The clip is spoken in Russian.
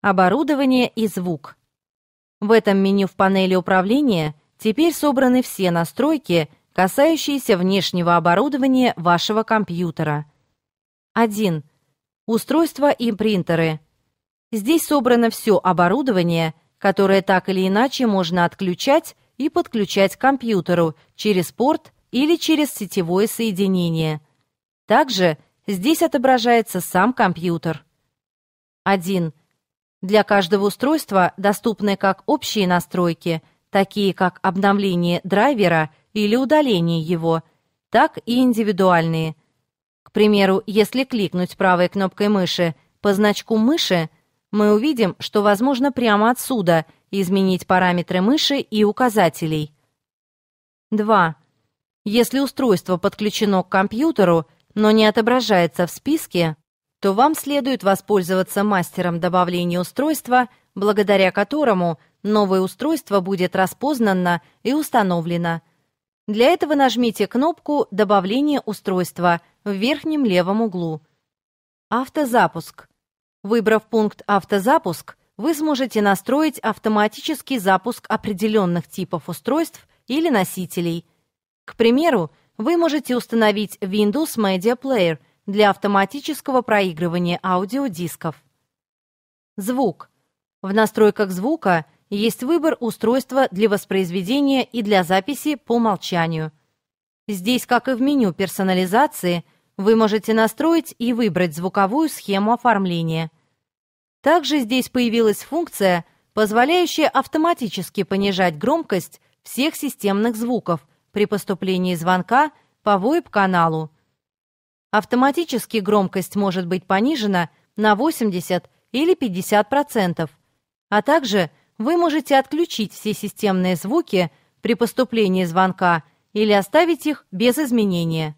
Оборудование и звук. В этом меню в панели управления теперь собраны все настройки, касающиеся внешнего оборудования вашего компьютера. 1. Устройства и принтеры. Здесь собрано все оборудование, которое так или иначе можно отключать и подключать к компьютеру через порт или через сетевое соединение. Также здесь отображается сам компьютер. 1. Для каждого устройства доступны как общие настройки, такие как обновление драйвера или удаление его, так и индивидуальные. К примеру, если кликнуть правой кнопкой мыши по значку мыши, мы увидим, что возможно прямо отсюда изменить параметры мыши и указателей. 2. Если устройство подключено к компьютеру, но не отображается в списке, то вам следует воспользоваться мастером добавления устройства, благодаря которому новое устройство будет распознано и установлено. Для этого нажмите кнопку «Добавление устройства» в верхнем левом углу. Автозапуск. Выбрав пункт «Автозапуск», вы сможете настроить автоматический запуск определенных типов устройств или носителей. К примеру, вы можете установить Windows Media Player – для автоматического проигрывания аудиодисков. Звук. В настройках звука есть выбор устройства для воспроизведения и для записи по умолчанию. Здесь, как и в меню персонализации, вы можете настроить и выбрать звуковую схему оформления. Также здесь появилась функция, позволяющая автоматически понижать громкость всех системных звуков при поступлении звонка по VoIP-каналу Автоматически громкость может быть понижена на 80 или 50%, а также вы можете отключить все системные звуки при поступлении звонка или оставить их без изменения.